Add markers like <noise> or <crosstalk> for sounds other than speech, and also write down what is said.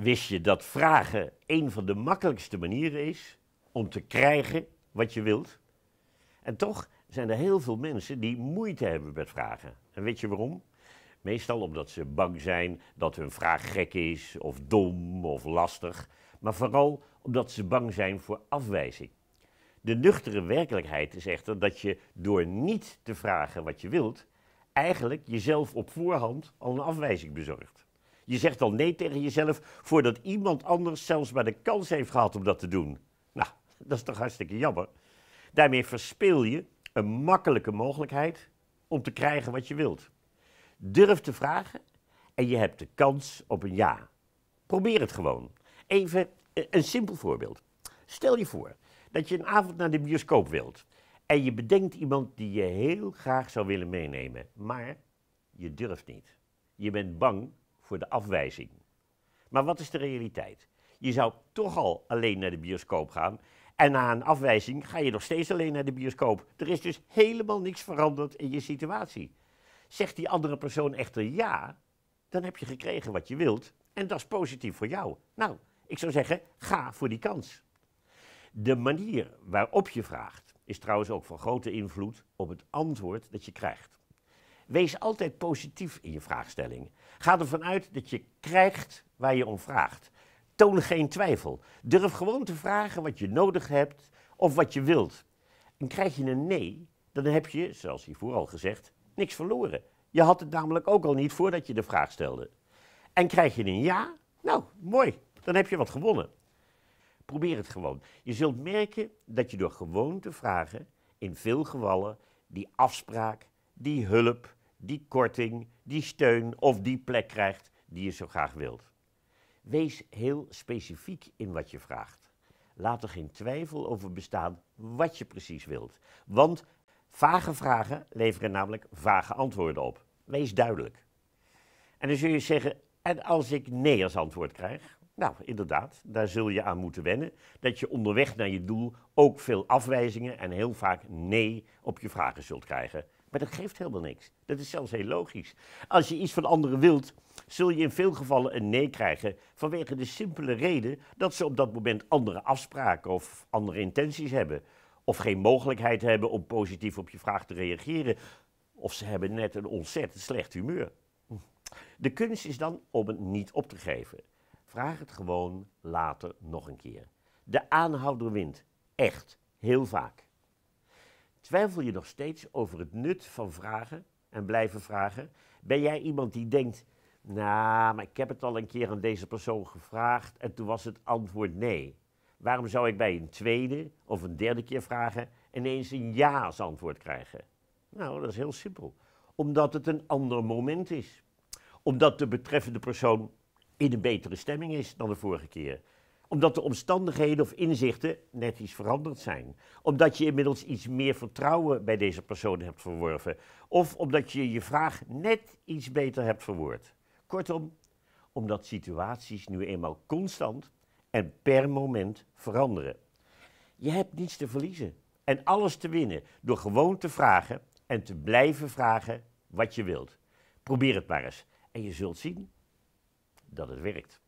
Wist je dat vragen een van de makkelijkste manieren is om te krijgen wat je wilt? En toch zijn er heel veel mensen die moeite hebben met vragen. En weet je waarom? Meestal omdat ze bang zijn dat hun vraag gek is, of dom, of lastig. Maar vooral omdat ze bang zijn voor afwijzing. De nuchtere werkelijkheid is echter dat je door niet te vragen wat je wilt, eigenlijk jezelf op voorhand al een afwijzing bezorgt. Je zegt al nee tegen jezelf voordat iemand anders zelfs maar de kans heeft gehad om dat te doen. Nou, <laughs> dat is toch hartstikke jammer. Daarmee verspil je een makkelijke mogelijkheid om te krijgen wat je wilt. Durf te vragen en je hebt de kans op een ja. Probeer het gewoon. Even eh, een simpel voorbeeld. Stel je voor dat je een avond naar de bioscoop wilt en je bedenkt iemand die je heel graag zou willen meenemen, maar je durft niet. Je bent bang voor de afwijzing. Maar wat is de realiteit? Je zou toch al alleen naar de bioscoop gaan. En na een afwijzing ga je nog steeds alleen naar de bioscoop. Er is dus helemaal niks veranderd in je situatie. Zegt die andere persoon echter ja, dan heb je gekregen wat je wilt. En dat is positief voor jou. Nou, ik zou zeggen, ga voor die kans. De manier waarop je vraagt is trouwens ook van grote invloed op het antwoord dat je krijgt. Wees altijd positief in je vraagstelling. Ga ervan uit dat je krijgt waar je om vraagt. Toon geen twijfel. Durf gewoon te vragen wat je nodig hebt of wat je wilt. En krijg je een nee, dan heb je, zoals hiervoor al gezegd, niks verloren. Je had het namelijk ook al niet voordat je de vraag stelde. En krijg je een ja? Nou, mooi. Dan heb je wat gewonnen. Probeer het gewoon. Je zult merken dat je door gewoon te vragen in veel gevallen die afspraak, die hulp, die korting, die steun of die plek krijgt die je zo graag wilt. Wees heel specifiek in wat je vraagt. Laat er geen twijfel over bestaan wat je precies wilt. Want vage vragen leveren namelijk vage antwoorden op. Wees duidelijk. En dan zul je zeggen, en als ik nee als antwoord krijg? Nou, inderdaad, daar zul je aan moeten wennen. Dat je onderweg naar je doel ook veel afwijzingen en heel vaak nee op je vragen zult krijgen. Maar dat geeft helemaal niks. Dat is zelfs heel logisch. Als je iets van anderen wilt, zul je in veel gevallen een nee krijgen vanwege de simpele reden dat ze op dat moment andere afspraken of andere intenties hebben. Of geen mogelijkheid hebben om positief op je vraag te reageren. Of ze hebben net een ontzettend slecht humeur. De kunst is dan om het niet op te geven. Vraag het gewoon later nog een keer. De aanhouder wint. Echt. Heel vaak. Twijfel je nog steeds over het nut van vragen en blijven vragen? Ben jij iemand die denkt, nou, maar ik heb het al een keer aan deze persoon gevraagd en toen was het antwoord nee. Waarom zou ik bij een tweede of een derde keer vragen ineens een ja antwoord krijgen? Nou, dat is heel simpel. Omdat het een ander moment is. Omdat de betreffende persoon in een betere stemming is dan de vorige keer omdat de omstandigheden of inzichten net iets veranderd zijn. Omdat je inmiddels iets meer vertrouwen bij deze persoon hebt verworven. Of omdat je je vraag net iets beter hebt verwoord. Kortom, omdat situaties nu eenmaal constant en per moment veranderen. Je hebt niets te verliezen en alles te winnen door gewoon te vragen en te blijven vragen wat je wilt. Probeer het maar eens en je zult zien dat het werkt.